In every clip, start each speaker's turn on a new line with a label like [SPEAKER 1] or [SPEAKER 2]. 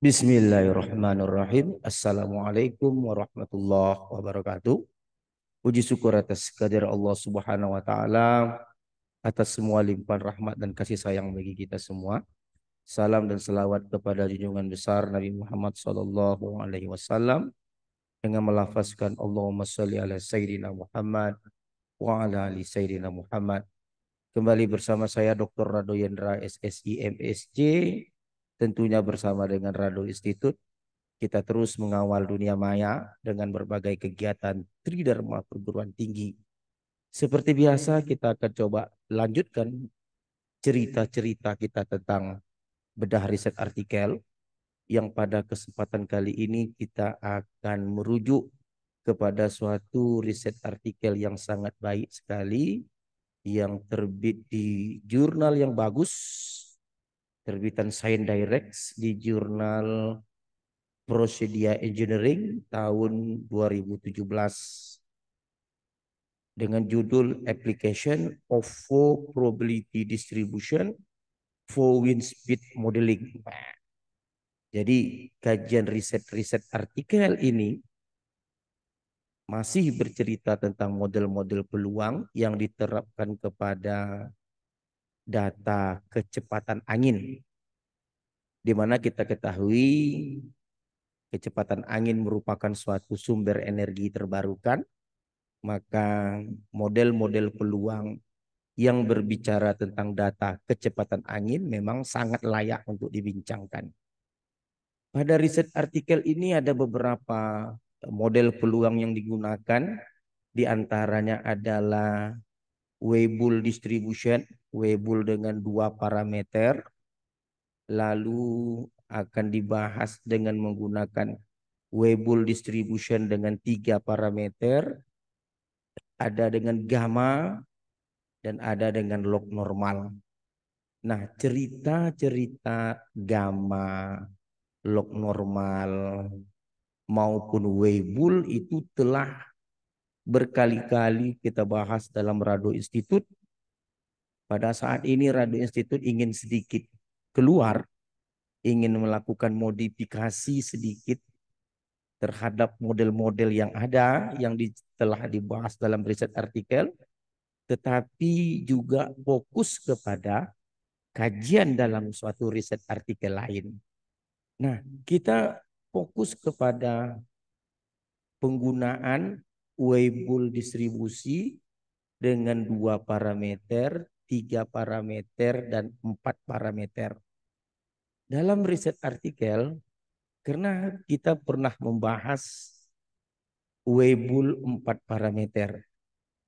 [SPEAKER 1] Bismillahirrahmanirrahim. Assalamualaikum warahmatullahi wabarakatuh. Puji syukur atas kehadiran Allah Subhanahu wa taala atas semua limpahan rahmat dan kasih sayang bagi kita semua. Salam dan selawat kepada junjungan besar Nabi Muhammad sallallahu alaihi wasallam dengan melafazkan Allahumma shalli ala sayyidina Muhammad wa ala ali sayyidina Muhammad. Kembali bersama saya Dr. Radoyendra SSI MSC Tentunya bersama dengan Rado Institute, kita terus mengawal dunia maya dengan berbagai kegiatan tridharma perguruan tinggi. Seperti biasa, kita akan coba lanjutkan cerita-cerita kita tentang bedah riset artikel yang pada kesempatan kali ini kita akan merujuk kepada suatu riset artikel yang sangat baik sekali yang terbit di jurnal yang bagus terbitan Science Direct di jurnal Prosedia Engineering tahun 2017 dengan judul Application of Four Probability Distribution for Wind Speed Modeling. Jadi kajian riset-riset artikel ini masih bercerita tentang model-model peluang yang diterapkan kepada data kecepatan angin. Di mana kita ketahui kecepatan angin merupakan suatu sumber energi terbarukan, maka model-model peluang yang berbicara tentang data kecepatan angin memang sangat layak untuk dibincangkan. Pada riset artikel ini ada beberapa model peluang yang digunakan, di antaranya adalah Weibull distribution Webul dengan dua parameter, lalu akan dibahas dengan menggunakan Weibull distribution dengan tiga parameter, ada dengan gamma, dan ada dengan log normal. Nah, cerita-cerita gamma, log normal, maupun Weibull itu telah berkali-kali kita bahas dalam Rado Institute pada saat ini Radio Institut ingin sedikit keluar, ingin melakukan modifikasi sedikit terhadap model-model yang ada yang di, telah dibahas dalam riset artikel, tetapi juga fokus kepada kajian dalam suatu riset artikel lain. Nah, kita fokus kepada penggunaan Weibull distribusi dengan dua parameter tiga parameter dan empat parameter. Dalam riset artikel, karena kita pernah membahas Weibull empat parameter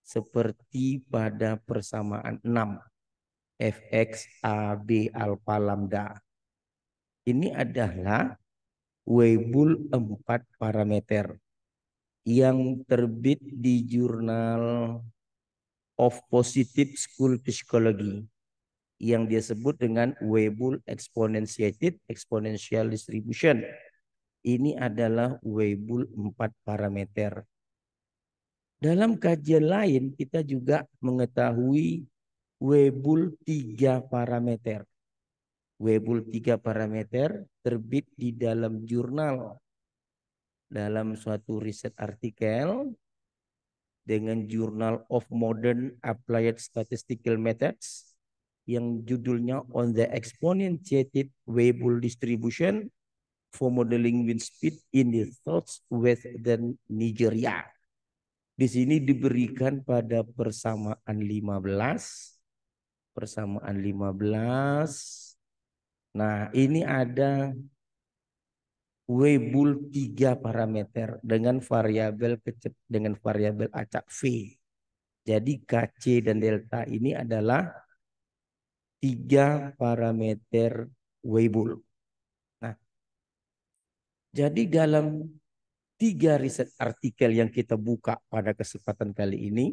[SPEAKER 1] seperti pada persamaan 6 fx a b alfa lambda. Ini adalah Weibull empat parameter yang terbit di jurnal of Positive School Psychology yang dia sebut dengan Weibull Exponentiated Exponential Distribution. Ini adalah Weibull 4 parameter. Dalam kajian lain kita juga mengetahui Weibull 3 parameter. Weibull 3 parameter terbit di dalam jurnal dalam suatu riset artikel dengan Journal of Modern Applied Statistical Methods yang judulnya On the Exponentiated Weibull Distribution for Modeling Wind Speed in the Southwestern Nigeria. Di sini diberikan pada persamaan 15. Persamaan 15. Nah, ini ada Weibull tiga parameter dengan variabel kecep dengan variabel acak V. Jadi KC dan delta ini adalah tiga parameter Weibull. Nah, jadi dalam tiga riset artikel yang kita buka pada kesempatan kali ini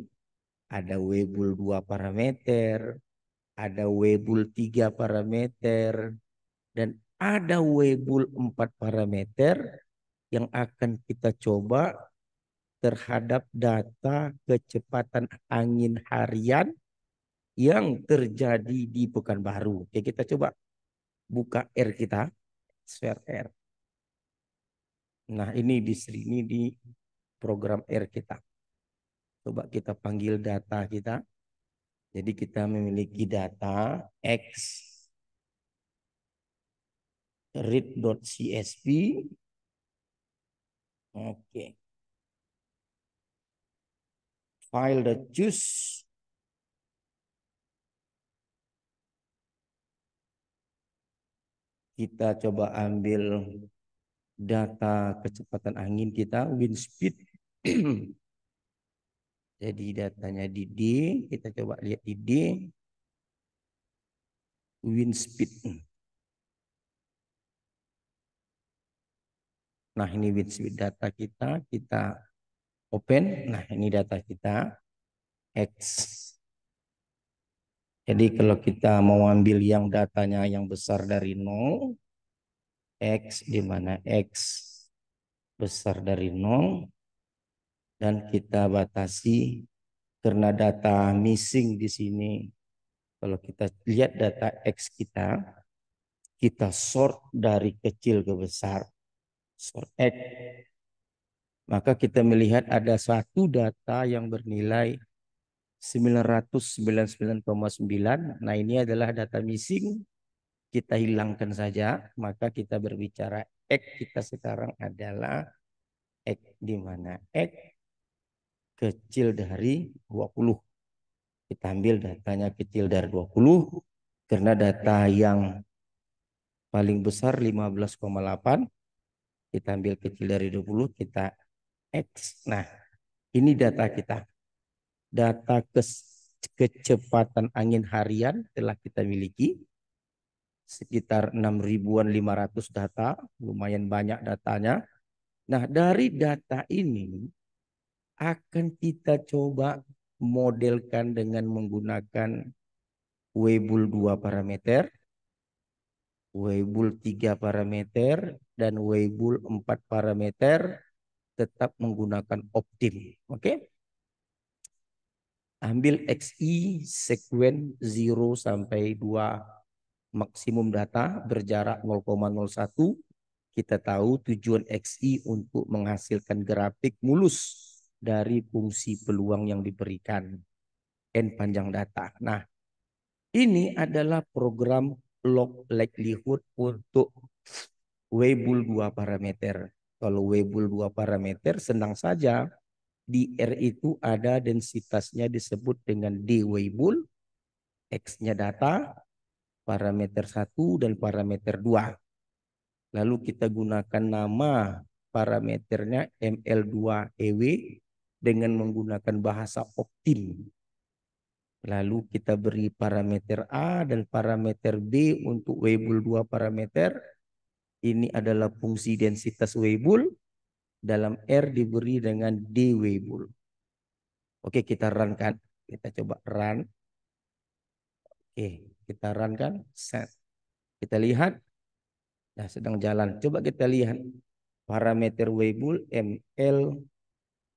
[SPEAKER 1] ada Weibull dua parameter, ada Weibull tiga parameter dan ada webul empat parameter yang akan kita coba terhadap data kecepatan angin harian yang terjadi di Pekanbaru. Oke, kita coba buka R kita, sphere R. Nah, ini di sini di program R kita. Coba kita panggil data kita. Jadi kita memiliki data X read.csv. Oke. file juice. Kita coba ambil data kecepatan angin kita, wind speed. Jadi datanya di D, kita coba lihat di D. Wind speed. Nah ini with data kita, kita open. Nah ini data kita, X. Jadi kalau kita mau ambil yang datanya yang besar dari 0, X di mana X besar dari 0 dan kita batasi karena data missing di sini. Kalau kita lihat data X kita, kita sort dari kecil ke besar for Maka kita melihat ada satu data yang bernilai 999,9. Nah ini adalah data missing. Kita hilangkan saja. Maka kita berbicara X kita sekarang adalah X di mana X kecil dari 20. Kita ambil datanya kecil dari 20 karena data yang paling besar delapan. Kita ambil kecil dari 20, kita X. Nah, ini data iya. kita. Data kes kecepatan angin harian telah kita miliki. Sekitar 6500 ribuan ratus data. Lumayan banyak datanya. Nah, dari data ini akan kita coba modelkan dengan menggunakan Weibull 2 parameter Weibull 3 parameter dan Weibull 4 parameter tetap menggunakan optim. Oke. Okay? Ambil XI sekuen 0 sampai 2 maksimum data berjarak 0,01. Kita tahu tujuan XI untuk menghasilkan grafik mulus dari fungsi peluang yang diberikan n panjang data. Nah, ini adalah program log likelihood untuk Weibull 2 parameter. Kalau Weibull 2 parameter senang saja di R itu ada densitasnya disebut dengan D Weibull, X-nya data, parameter 1 dan parameter 2. Lalu kita gunakan nama parameternya ML2 EW dengan menggunakan bahasa Optim. Lalu kita beri parameter A dan parameter B untuk Weibull 2 parameter. Ini adalah fungsi densitas Weibull. Dalam R diberi dengan D Weibull. Oke, kita run kan. Kita coba run. Oke, kita run kan. Set. Kita lihat. Nah, sedang jalan. Coba kita lihat. Parameter Weibull ML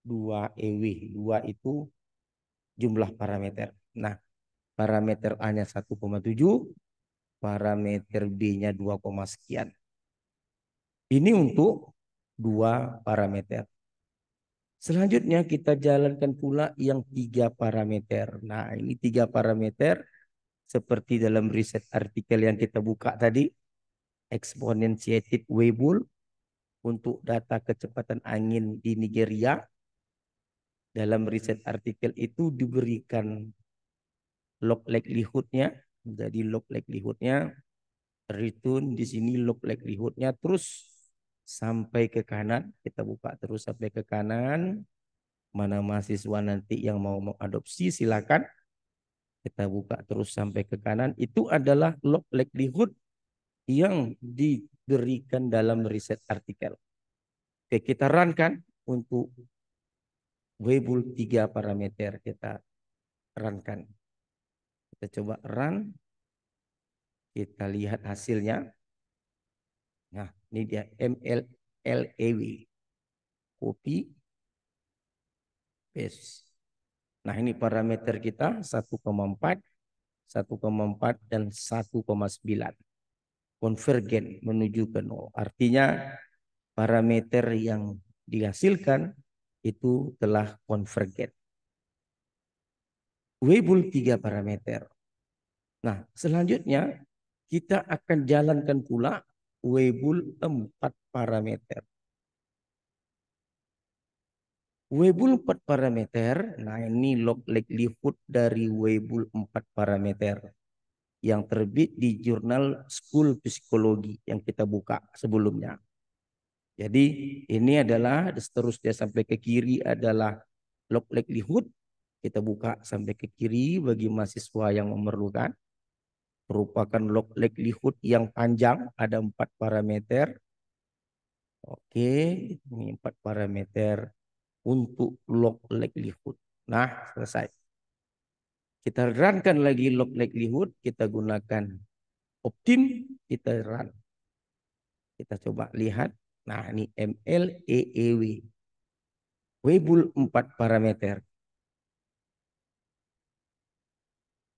[SPEAKER 1] 2 EW. 2 itu jumlah parameter. Nah, parameter A-nya 1,7, parameter B-nya 2, sekian. Ini untuk dua parameter. Selanjutnya kita jalankan pula yang tiga parameter. Nah ini tiga parameter seperti dalam riset artikel yang kita buka tadi. Exponentiated Weibull untuk data kecepatan angin di Nigeria. Dalam riset artikel itu diberikan log likelihoodnya jadi log likelihoodnya return di sini log likelihoodnya terus sampai ke kanan kita buka terus sampai ke kanan mana mahasiswa nanti yang mau mengadopsi silakan kita buka terus sampai ke kanan itu adalah log likelihood yang diberikan dalam riset artikel. Oke, kita run kan untuk Weibull 3 parameter kita runkan. Kita coba run. Kita lihat hasilnya. Nah, ini dia MLLEW. Copy. Paste. Nah, ini parameter kita 1,4, 1,4 dan 1,9. Konvergen menuju ke nol. Artinya parameter yang dihasilkan itu telah konvergen. Weibull iya. tiga parameter. Nah, selanjutnya kita akan jalankan pula Weibull empat parameter. Weibull empat parameter, nah ini log likelihood dari Weibull empat parameter yang terbit di jurnal School Psikologi yang kita buka sebelumnya. Jadi ini adalah seterusnya sampai ke kiri adalah log likelihood, kita buka sampai ke kiri bagi mahasiswa yang memerlukan. Merupakan log likelihood yang panjang, ada empat parameter. Oke, ini empat parameter untuk log likelihood. Nah, selesai. Kita runkan lagi log likelihood, kita gunakan optim, kita run. Kita coba lihat. Nah, ini ML EEW. Webul 4 parameter.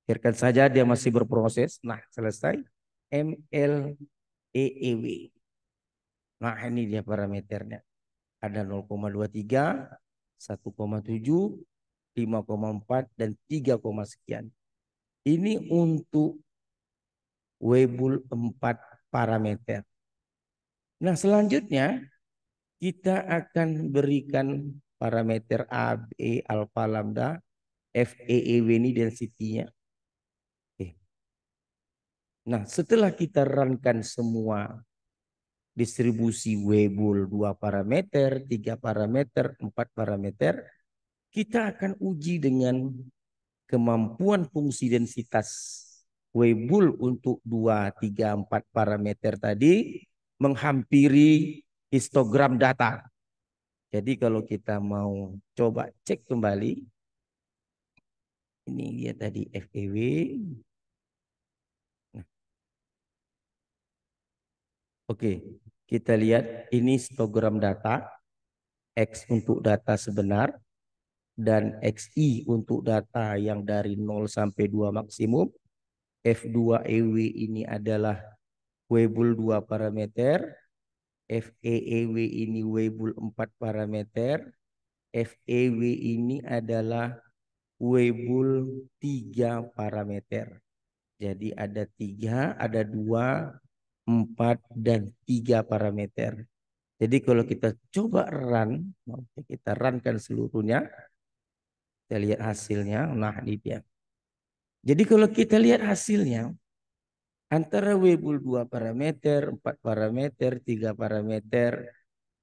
[SPEAKER 1] Biarkan saja dia masih berproses. Nah, selesai. EEW. Nah, ini dia parameternya. Ada 0,23, 1,7, 5,4, dan 3, sekian. Ini untuk Webul 4 parameter. Nah, selanjutnya kita akan berikan parameter A, B, alfa, lambda, F, E, E, W ini densitinya. Nah, setelah kita rankan semua distribusi Weibull dua parameter, tiga parameter, empat parameter, kita akan uji dengan kemampuan fungsi densitas Weibull untuk dua, tiga, empat parameter tadi menghampiri histogram data. Jadi kalau kita mau coba cek kembali, ini dia tadi FEW, Oke, kita lihat ini histogram data. X untuk data sebenar dan XI untuk data yang dari 0 sampai 2 maksimum. F2 EW ini adalah Weibull 2 parameter. FEEW ini Weibull 4 parameter. FEW ini adalah Weibull 3 parameter. Jadi ada 3, ada 2, 4, dan 3 parameter. Jadi kalau kita coba run, kita runkan seluruhnya, kita lihat hasilnya. Nah ini dia. Jadi kalau kita lihat hasilnya, antara Weibull 2 parameter, 4 parameter, 3 parameter,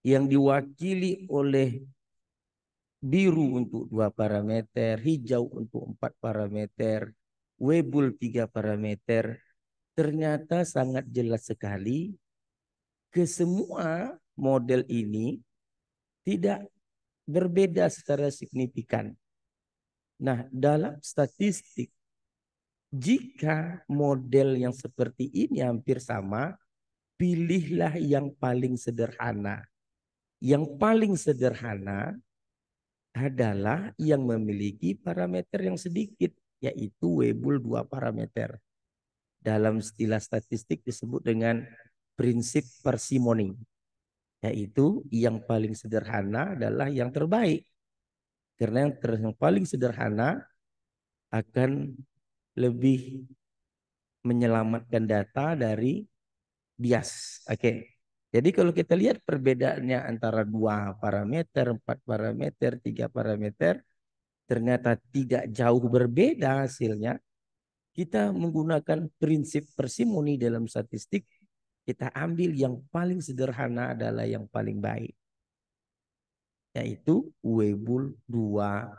[SPEAKER 1] yang diwakili oleh biru untuk dua parameter, hijau untuk 4 parameter, webul 3 parameter, ternyata sangat jelas sekali kesemua model ini tidak berbeda secara signifikan. Nah, dalam statistik, jika model yang seperti ini hampir sama, pilihlah yang paling sederhana. Yang paling sederhana adalah yang memiliki parameter yang sedikit, yaitu Weibull dua parameter dalam istilah statistik disebut dengan prinsip persimoni. yaitu yang paling sederhana adalah yang terbaik karena yang, ter yang paling sederhana akan lebih menyelamatkan data dari bias oke okay. jadi kalau kita lihat perbedaannya antara dua parameter empat parameter tiga parameter ternyata tidak jauh berbeda hasilnya kita menggunakan prinsip persimoni dalam statistik, kita ambil yang paling sederhana adalah yang paling baik. Yaitu Weibull dua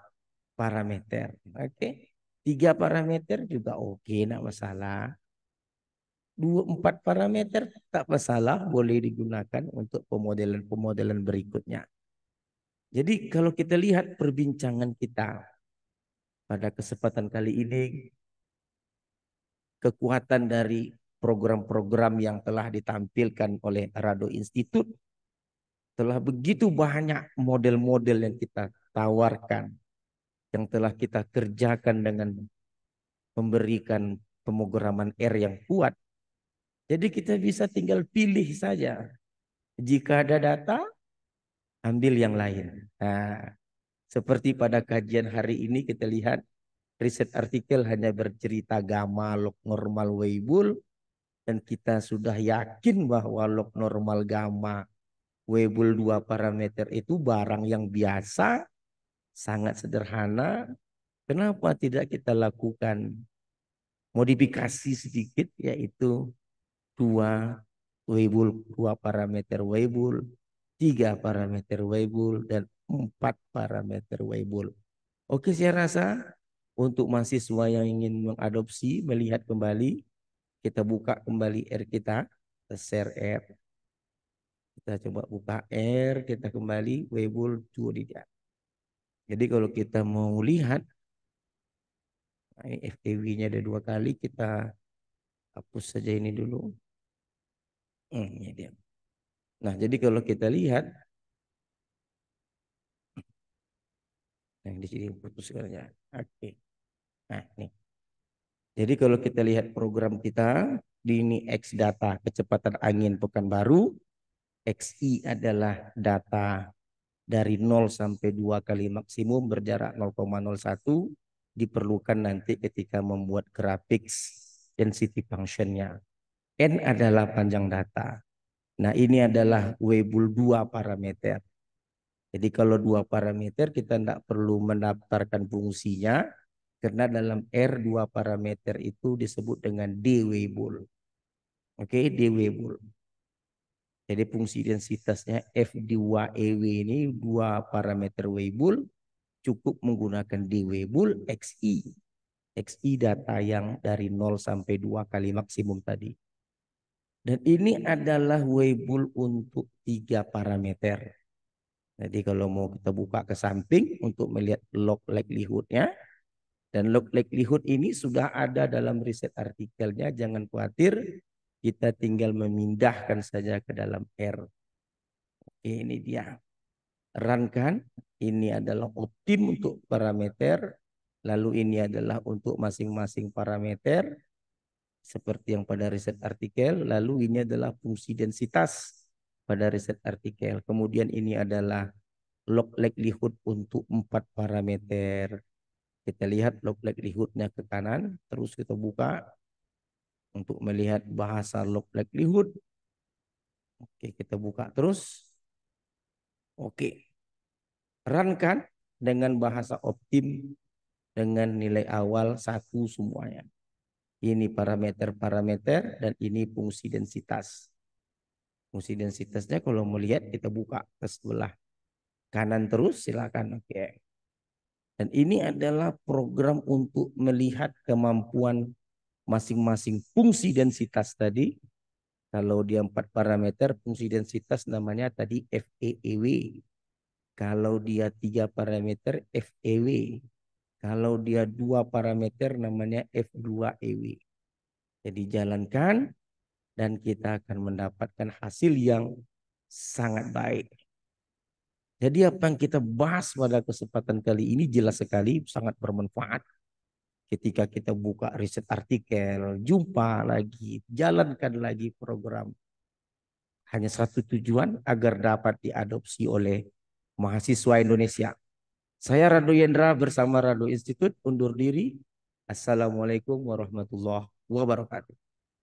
[SPEAKER 1] parameter. Oke. Okay? Tiga parameter juga oke, okay, masalah. Dua, empat parameter tak masalah, boleh digunakan untuk pemodelan-pemodelan berikutnya. Jadi kalau kita lihat perbincangan kita pada kesempatan kali ini kekuatan dari program-program yang telah ditampilkan oleh Rado Institute. Telah begitu banyak model-model yang kita tawarkan, yang telah kita kerjakan dengan memberikan pemrograman R yang kuat. Jadi kita bisa tinggal pilih saja. Jika ada data, ambil yang lain. Nah, seperti pada kajian hari ini kita lihat riset artikel hanya bercerita gamma log normal weibull dan kita sudah yakin bahwa log normal gamma weibull dua parameter itu barang yang biasa sangat sederhana kenapa tidak kita lakukan modifikasi sedikit yaitu dua weibull dua parameter weibull tiga parameter weibull dan empat parameter weibull oke saya rasa untuk mahasiswa yang ingin mengadopsi, melihat kembali, kita buka kembali R kita, kita share R. Kita coba buka R, kita kembali webul dua d Jadi kalau kita mau lihat, nah, FTV nya ada dua kali, kita hapus saja ini dulu. Hmm, ini dia. Nah, jadi kalau kita lihat, yang nah, di sini putus kerja. Oke. Okay. Nah, ini Jadi kalau kita lihat program kita, Dini X data kecepatan angin pekan baru, XI adalah data dari 0 sampai 2 kali maksimum berjarak 0,01 diperlukan nanti ketika membuat grafik density functionnya. N adalah panjang data. Nah ini adalah Weibull 2 parameter. Jadi kalau dua parameter kita tidak perlu mendaftarkan fungsinya, karena dalam R2 parameter itu disebut dengan d Oke, okay, d Jadi fungsi densitasnya F di EW ini dua parameter Weibull cukup menggunakan di XI. XI data yang dari 0 sampai 2 kali maksimum tadi. Dan ini adalah Weibull untuk tiga parameter. Jadi kalau mau kita buka ke samping untuk melihat log likelihoodnya, dan likelihood ini sudah ada dalam riset artikelnya. Jangan khawatir, kita tinggal memindahkan saja ke dalam R. Oke, ini dia. Run kan? Ini adalah optim untuk parameter. Lalu ini adalah untuk masing-masing parameter. Seperti yang pada riset artikel. Lalu ini adalah fungsi densitas pada riset artikel. Kemudian ini adalah log likelihood untuk empat parameter. Kita lihat log likelihoodnya ke kanan, terus kita buka untuk melihat bahasa log likelihood. Oke, kita buka terus. Oke. kan dengan bahasa optim dengan nilai awal satu semuanya. Ini parameter-parameter dan ini fungsi densitas. Fungsi densitasnya kalau mau lihat kita buka ke sebelah kanan terus silakan. Oke. Dan ini adalah program untuk melihat kemampuan masing-masing fungsi densitas tadi. Kalau dia empat parameter, fungsi densitas namanya tadi FEEW. Kalau dia tiga parameter, FEW. Kalau dia dua parameter, namanya F2EW. Jadi jalankan dan kita akan mendapatkan hasil yang sangat baik. Jadi apa yang kita bahas pada kesempatan kali ini jelas sekali sangat bermanfaat. Ketika kita buka riset artikel, jumpa lagi, jalankan lagi program. Hanya satu tujuan agar dapat diadopsi oleh mahasiswa Indonesia. Saya Rado Yendra bersama Rado Institute undur diri. Assalamualaikum warahmatullahi wabarakatuh.